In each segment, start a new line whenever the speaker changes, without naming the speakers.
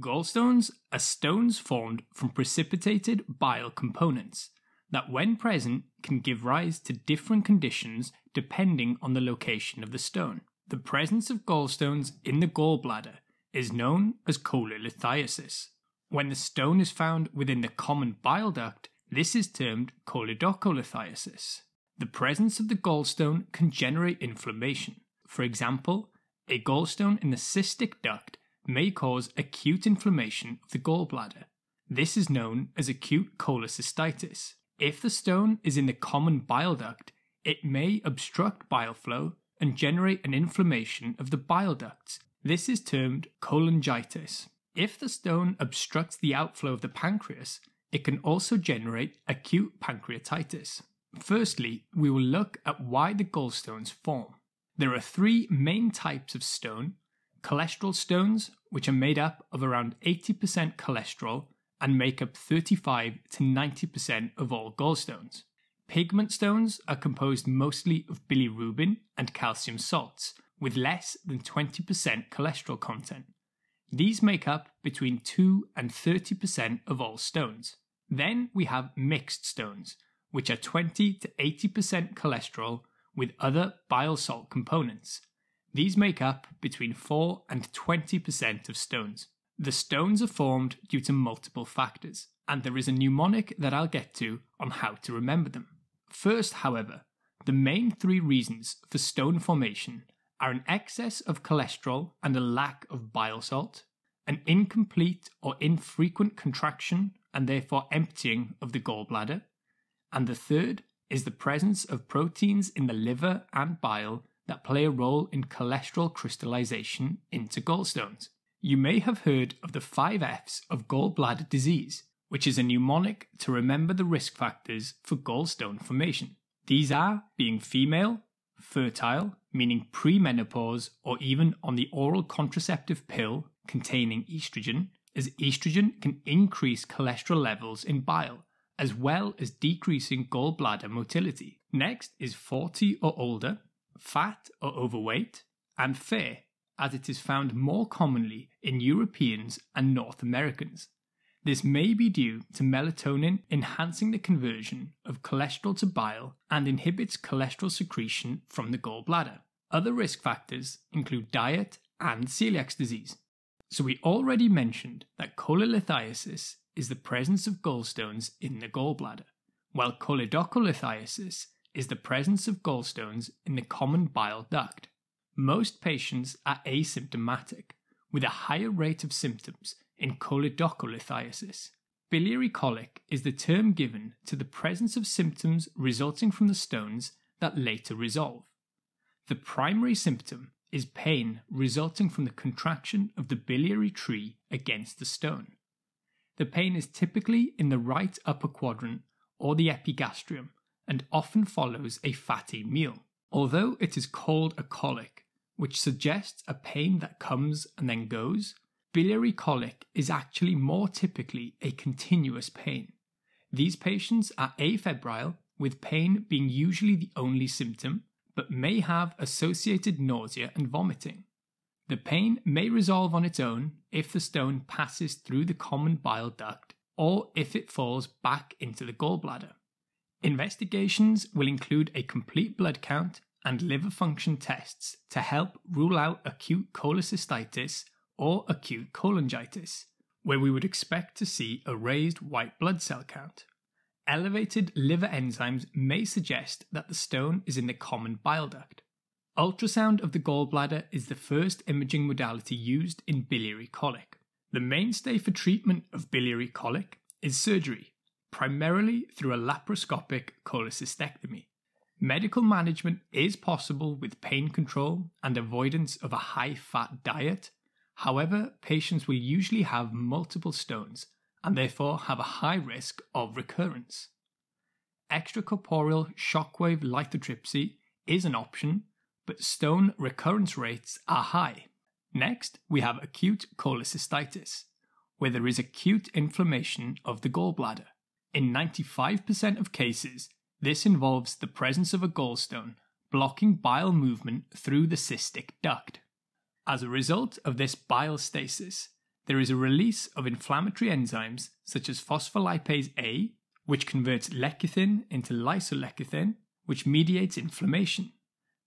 Gallstones are stones formed from precipitated bile components that, when present, can give rise to different conditions depending on the location of the stone. The presence of gallstones in the gallbladder is known as cholelithiasis. When the stone is found within the common bile duct, this is termed choledocolithiasis. The presence of the gallstone can generate inflammation. For example, a gallstone in the cystic duct may cause acute inflammation of the gallbladder. This is known as acute cholecystitis. If the stone is in the common bile duct, it may obstruct bile flow and generate an inflammation of the bile ducts. This is termed cholangitis. If the stone obstructs the outflow of the pancreas, it can also generate acute pancreatitis. Firstly, we will look at why the gallstones form. There are three main types of stone Cholesterol stones, which are made up of around 80% cholesterol and make up 35 to 90% of all gallstones. Pigment stones are composed mostly of bilirubin and calcium salts, with less than 20% cholesterol content. These make up between 2 and 30% of all stones. Then we have mixed stones, which are 20 to 80% cholesterol with other bile salt components, these make up between 4 and 20% of stones. The stones are formed due to multiple factors, and there is a mnemonic that I'll get to on how to remember them. First, however, the main three reasons for stone formation are an excess of cholesterol and a lack of bile salt, an incomplete or infrequent contraction and therefore emptying of the gallbladder, and the third is the presence of proteins in the liver and bile that play a role in cholesterol crystallization into gallstones. You may have heard of the five F's of gallbladder disease, which is a mnemonic to remember the risk factors for gallstone formation. These are being female, fertile, meaning premenopause or even on the oral contraceptive pill containing estrogen, as estrogen can increase cholesterol levels in bile, as well as decreasing gallbladder motility. Next is 40 or older, fat or overweight, and fair, as it is found more commonly in Europeans and North Americans. This may be due to melatonin enhancing the conversion of cholesterol to bile and inhibits cholesterol secretion from the gallbladder. Other risk factors include diet and celiac disease. So, we already mentioned that cholelithiasis is the presence of gallstones in the gallbladder, while choledochalithiasis is the presence of gallstones in the common bile duct. Most patients are asymptomatic, with a higher rate of symptoms in choledochalithiasis. Biliary colic is the term given to the presence of symptoms resulting from the stones that later resolve. The primary symptom is pain resulting from the contraction of the biliary tree against the stone. The pain is typically in the right upper quadrant or the epigastrium, and often follows a fatty meal, although it is called a colic, which suggests a pain that comes and then goes. Biliary colic is actually more typically a continuous pain. These patients are afebrile, with pain being usually the only symptom, but may have associated nausea and vomiting. The pain may resolve on its own if the stone passes through the common bile duct or if it falls back into the gallbladder. Investigations will include a complete blood count and liver function tests to help rule out acute cholecystitis or acute cholangitis, where we would expect to see a raised white blood cell count. Elevated liver enzymes may suggest that the stone is in the common bile duct. Ultrasound of the gallbladder is the first imaging modality used in biliary colic. The mainstay for treatment of biliary colic is surgery, primarily through a laparoscopic cholecystectomy. Medical management is possible with pain control and avoidance of a high fat diet. However, patients will usually have multiple stones and therefore have a high risk of recurrence. Extracorporeal shockwave lithotripsy is an option, but stone recurrence rates are high. Next, we have acute cholecystitis, where there is acute inflammation of the gallbladder. In 95% of cases, this involves the presence of a gallstone blocking bile movement through the cystic duct. As a result of this bile stasis, there is a release of inflammatory enzymes such as phospholipase A, which converts lecithin into lysolecithin, which mediates inflammation.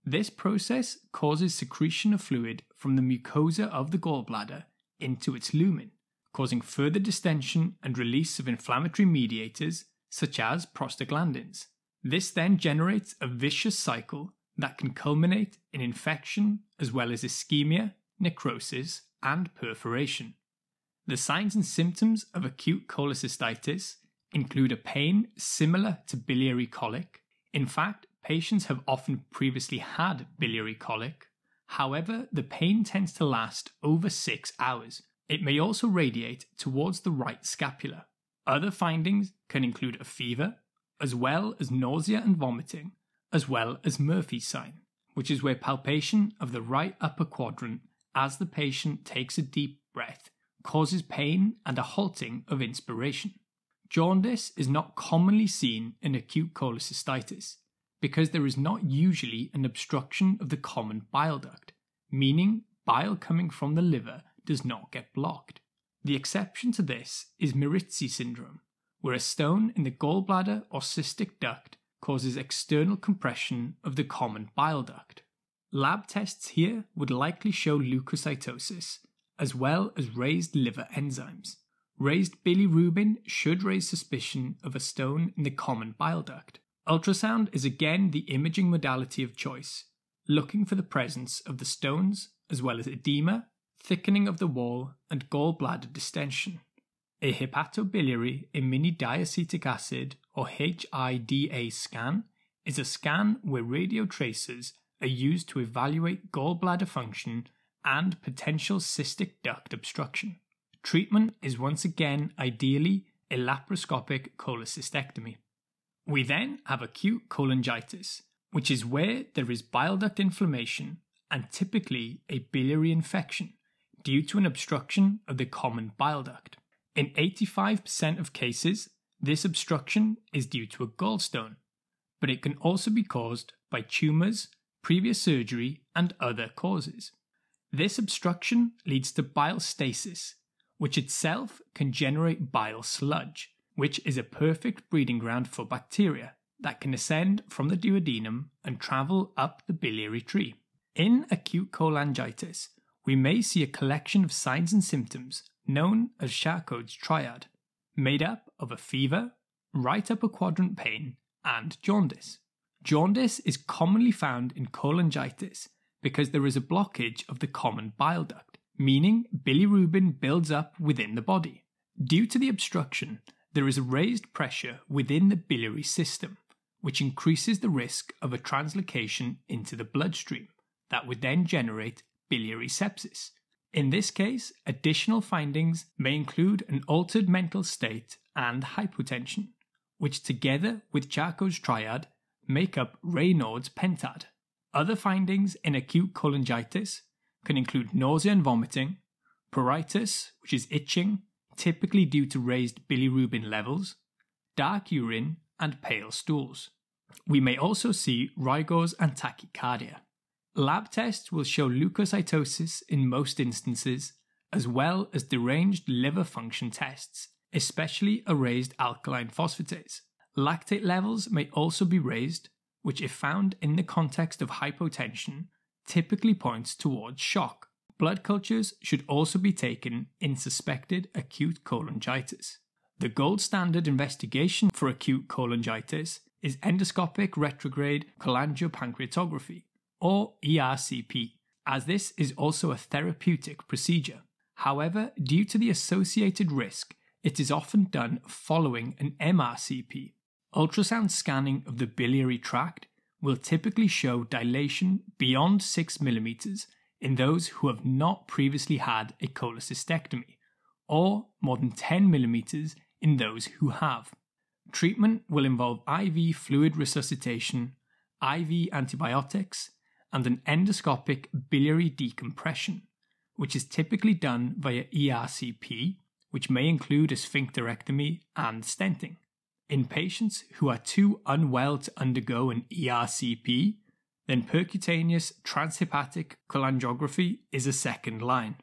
This process causes secretion of fluid from the mucosa of the gallbladder into its lumen causing further distension and release of inflammatory mediators such as prostaglandins. This then generates a vicious cycle that can culminate in infection as well as ischemia, necrosis, and perforation. The signs and symptoms of acute cholecystitis include a pain similar to biliary colic. In fact, patients have often previously had biliary colic. However, the pain tends to last over six hours, it may also radiate towards the right scapula. Other findings can include a fever, as well as nausea and vomiting, as well as Murphy's sign, which is where palpation of the right upper quadrant as the patient takes a deep breath causes pain and a halting of inspiration. Jaundice is not commonly seen in acute cholecystitis because there is not usually an obstruction of the common bile duct, meaning bile coming from the liver does not get blocked. The exception to this is Mirizzi syndrome, where a stone in the gallbladder or cystic duct causes external compression of the common bile duct. Lab tests here would likely show leukocytosis, as well as raised liver enzymes. Raised bilirubin should raise suspicion of a stone in the common bile duct. Ultrasound is again the imaging modality of choice, looking for the presence of the stones as well as edema thickening of the wall, and gallbladder distension. A hepatobiliary immunodiacetic acid, or HIDA scan, is a scan where radio tracers are used to evaluate gallbladder function and potential cystic duct obstruction. Treatment is once again ideally a laparoscopic cholecystectomy. We then have acute cholangitis, which is where there is bile duct inflammation and typically a biliary infection due to an obstruction of the common bile duct. In 85% of cases, this obstruction is due to a gallstone, but it can also be caused by tumours, previous surgery, and other causes. This obstruction leads to bile stasis, which itself can generate bile sludge, which is a perfect breeding ground for bacteria that can ascend from the duodenum and travel up the biliary tree. In acute cholangitis, we may see a collection of signs and symptoms known as Charcot's triad, made up of a fever, right upper quadrant pain, and jaundice. Jaundice is commonly found in cholangitis because there is a blockage of the common bile duct, meaning bilirubin builds up within the body. Due to the obstruction, there is a raised pressure within the biliary system, which increases the risk of a translocation into the bloodstream that would then generate biliary sepsis. In this case, additional findings may include an altered mental state and hypotension, which together with Charcot's triad make up Raynaud's pentad. Other findings in acute cholangitis can include nausea and vomiting, pruritus, which is itching, typically due to raised bilirubin levels, dark urine, and pale stools. We may also see rigors and tachycardia. Lab tests will show leukocytosis in most instances, as well as deranged liver function tests, especially a raised alkaline phosphatase. Lactate levels may also be raised, which, if found in the context of hypotension, typically points towards shock. Blood cultures should also be taken in suspected acute cholangitis. The gold standard investigation for acute cholangitis is endoscopic retrograde cholangiopancreatography, or ERCP, as this is also a therapeutic procedure. However, due to the associated risk, it is often done following an MRCP. Ultrasound scanning of the biliary tract will typically show dilation beyond 6 mm in those who have not previously had a cholecystectomy, or more than 10 mm in those who have. Treatment will involve IV fluid resuscitation, IV antibiotics, and an endoscopic biliary decompression, which is typically done via ERCP, which may include a sphincterectomy and stenting. In patients who are too unwell to undergo an ERCP, then percutaneous transhepatic cholangiography is a second line.